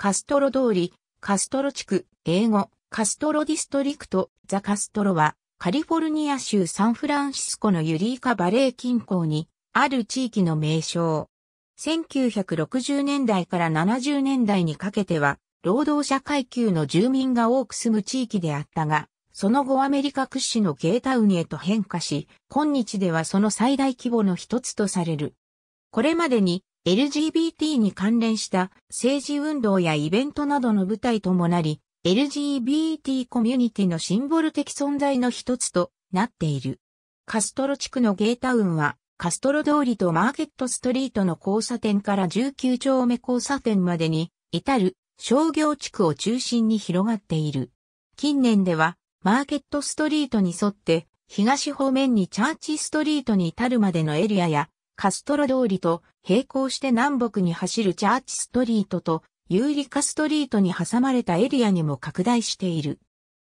カストロ通り、カストロ地区、英語、カストロディストリクト、ザ・カストロは、カリフォルニア州サンフランシスコのユリーカバレー近郊に、ある地域の名称。1960年代から70年代にかけては、労働者階級の住民が多く住む地域であったが、その後アメリカ屈指のゲータウンへと変化し、今日ではその最大規模の一つとされる。これまでに LGBT に関連した政治運動やイベントなどの舞台ともなり、LGBT コミュニティのシンボル的存在の一つとなっている。カストロ地区のゲータウンは、カストロ通りとマーケットストリートの交差点から19丁目交差点までに至る商業地区を中心に広がっている。近年では、マーケットストリートに沿って、東方面にチャーチストリートに至るまでのエリアや、カストロ通りと並行して南北に走るチャーチストリートとユーリカストリートに挟まれたエリアにも拡大している。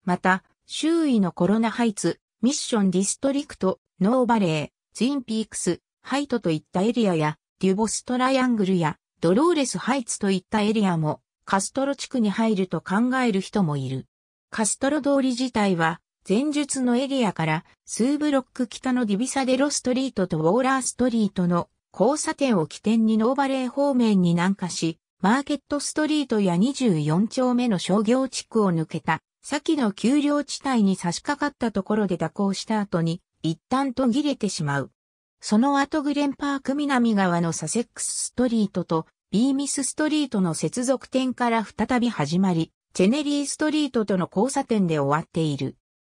また、周囲のコロナハイツ、ミッションディストリクト、ノーバレー、ツインピークス、ハイトといったエリアや、デュボストライアングルや、ドローレスハイツといったエリアも、カストロ地区に入ると考える人もいる。カストロ通り自体は、前述のエリアから数ブロック北のディビサデロストリートとウォーラーストリートの交差点を起点にノーバレー方面に南下し、マーケットストリートや24丁目の商業地区を抜けた、先の丘陵地帯に差し掛かったところで蛇行した後に、一旦途切れてしまう。その後グレンパーク南側のサセックスストリートとビーミスストリートの接続点から再び始まり、チェネリーストリートとの交差点で終わっている。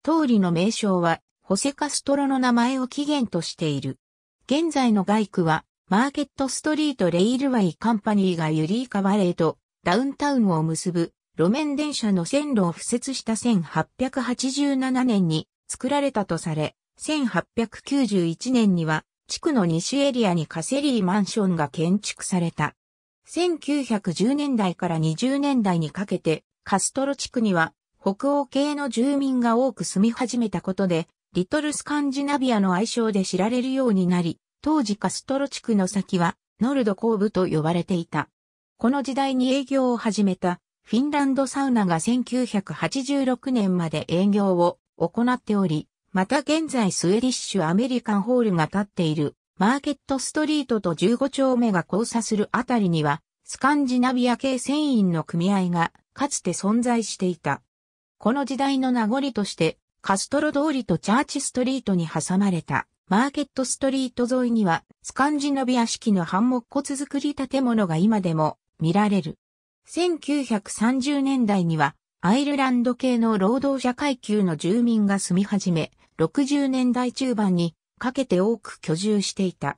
通りの名称は、ホセカストロの名前を起源としている。現在の街区は、マーケットストリートレイルワイカンパニーがユリーカバレーとダウンタウンを結ぶ路面電車の線路を敷設した1887年に作られたとされ、1891年には地区の西エリアにカセリーマンションが建築された。1910年代から20年代にかけてカストロ地区には北欧系の住民が多く住み始めたことで、リトルスカンジナビアの愛称で知られるようになり、当時カストロ地区の先は、ノルド後部と呼ばれていた。この時代に営業を始めた、フィンランドサウナが1986年まで営業を行っており、また現在スウェディッシュアメリカンホールが建っているマーケットストリートと15丁目が交差するあたりにはスカンジナビア系船員の組合がかつて存在していた。この時代の名残として、カストロ通りとチャーチストリートに挟まれた、マーケットストリート沿いには、スカンジノビア式の半木骨作り建物が今でも見られる。1930年代には、アイルランド系の労働者階級の住民が住み始め、60年代中盤にかけて多く居住していた。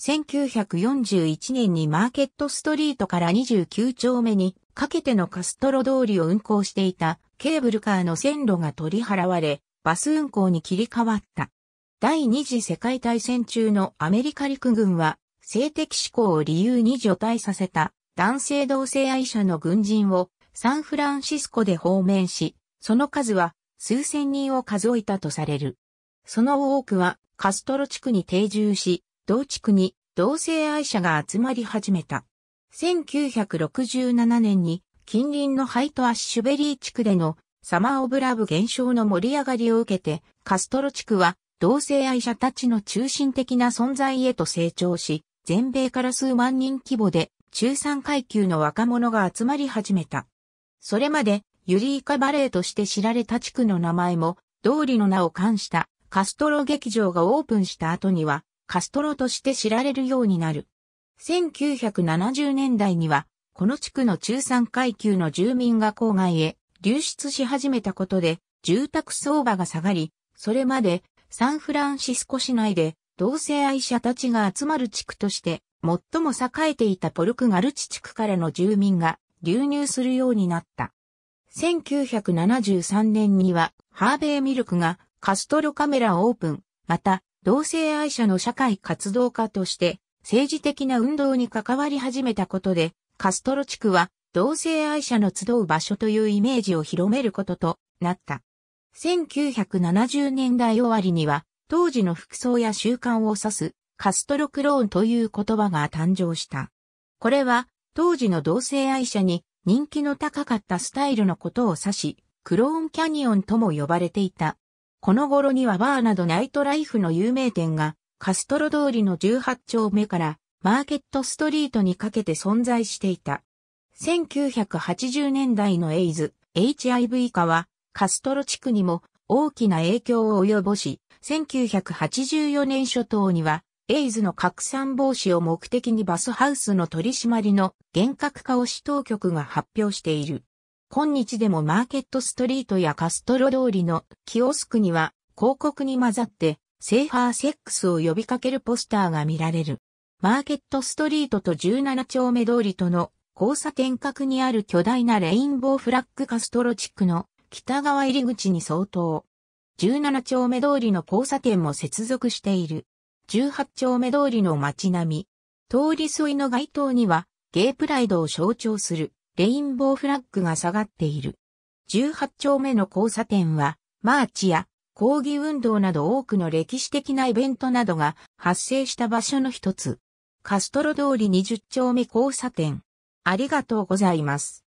1941年にマーケットストリートから29丁目にかけてのカストロ通りを運行していたケーブルカーの線路が取り払われ、バス運行に切り替わった。第二次世界大戦中のアメリカ陸軍は、性的指向を理由に除隊させた男性同性愛者の軍人をサンフランシスコで放免し、その数は数千人を数えたとされる。その多くはカストロ地区に定住し、同地区に同性愛者が集まり始めた。1967年に近隣のハイトアッシュベリー地区でのサマーオブラブ現象の盛り上がりを受けて、カストロ地区は同性愛者たちの中心的な存在へと成長し、全米から数万人規模で中産階級の若者が集まり始めた。それまでユリーカバレーとして知られた地区の名前も、通りの名を冠したカストロ劇場がオープンした後には、カストロとして知られるようになる。1970年代には、この地区の中産階級の住民が郊外へ流出し始めたことで、住宅相場が下がり、それまでサンフランシスコ市内で同性愛者たちが集まる地区として最も栄えていたポルクガルチ地区からの住民が流入するようになった。1973年にはハーベイミルクがカストロカメラをオープン、また同性愛者の社会活動家として政治的な運動に関わり始めたことでカストロ地区は同性愛者の集う場所というイメージを広めることとなった。1970年代終わりには、当時の服装や習慣を指すカストロクローンという言葉が誕生した。これは当時の同性愛者に人気の高かったスタイルのことを指し、クローンキャニオンとも呼ばれていた。この頃にはバーなどナイトライフの有名店がカストロ通りの18丁目からマーケットストリートにかけて存在していた。1980年代のエイズ、HIV 化は、カストロ地区にも大きな影響を及ぼし、1984年初頭には、エイズの拡散防止を目的にバスハウスの取り締まりの厳格化を市当局が発表している。今日でもマーケットストリートやカストロ通りのキオスクには広告に混ざってセーファーセックスを呼びかけるポスターが見られる。マーケットストリートと17丁目通りとの交差点角にある巨大なレインボーフラッグカストロ地区の北側入り口に相当。17丁目通りの交差点も接続している。18丁目通りの街並み。通り沿いの街灯にはゲイプライドを象徴するレインボーフラッグが下がっている。18丁目の交差点はマーチや抗議運動など多くの歴史的なイベントなどが発生した場所の一つ。カストロ通り20丁目交差点。ありがとうございます。